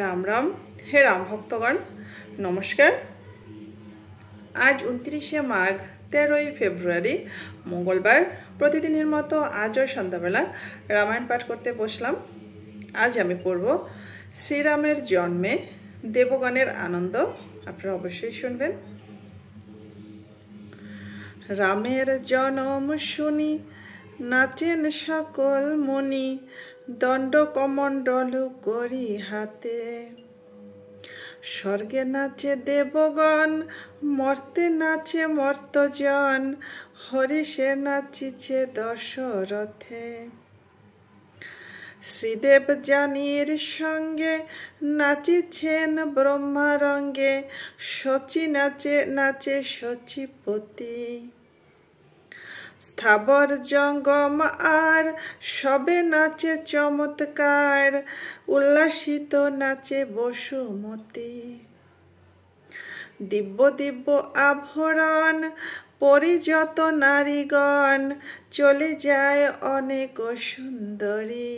রাম রাম হে রাম ভক্তগণ নমস্কার আজ উনত্রিশে মাঘ তেরোই ফেব্রুয়ারি মঙ্গলবার প্রতিদিনের মতো আজও সন্ধ্যাবেলা রামায়ণ পাঠ করতে বসলাম আজ আমি পড়ব শ্রীরামের জন্মে দেবগণের আনন্দ আপনারা অবশ্যই শুনবেন রামের জনম শুনি নাচেন সকল মনি দণ্ডকমণ্ডল করি হাতে স্বর্গে নাচে দেবগণ মর্তে নাচে মর্তজন হরিষে নাচিছে দশরথে শ্রীদেব জানির সঙ্গে নাচিছেন ব্রহ্মারঙ্গে শচী নাচে নাচে শচীপতি স্থাবর জঙ্গম আর সবে নাচে চমৎকার উল্লাসিত নাচে বসুমতি দিব্য দিব্য আভরণ পরিযত নারীগণ চলে যায় অনেক সুন্দরী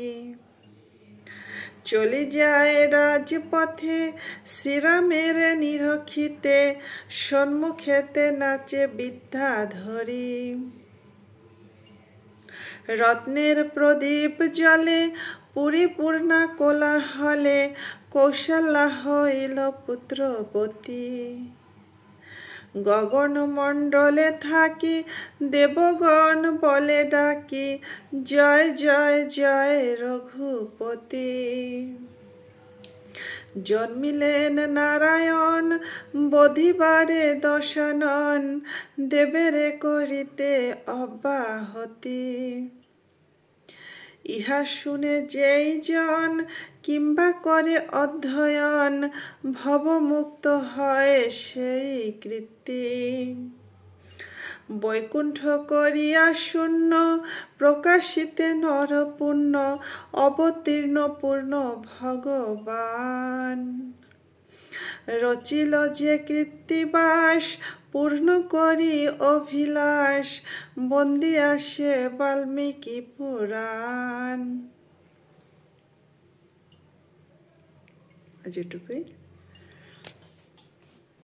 চলে যায় রাজপথে শ্রীরামের নিরক্ষিতে সম্মুখেতে নাচে বিদ্যাধরী রত্নের প্রদীপ জলে পরিপূর্ণা কোলাহলে কৌশলা হইল পুত্রবতী গগন মণ্ডলে থাকি দেবগণ বলে ডাকি জয় জয় জয় রঘুপতি জন্মিলেন নারায়ণ বধিবারে দশনন দেবেরে করিতে অব্যাহতি ইহা শুনে যেই জন কিংবা করে অধ্যয়ন ভবমুক্ত হয় সেই কৃত্তি বৈকুণ্ঠ করিয়া শূন্য প্রকাশিতে নরপূর্ণ অবতীর্ণ পূর্ণ ভগবান রচিল যে কৃত্তিবাস পূর্ণ করি অভিলাষ বন্দি আসে বাল্মীকি পুরাণ আজ এটুকুই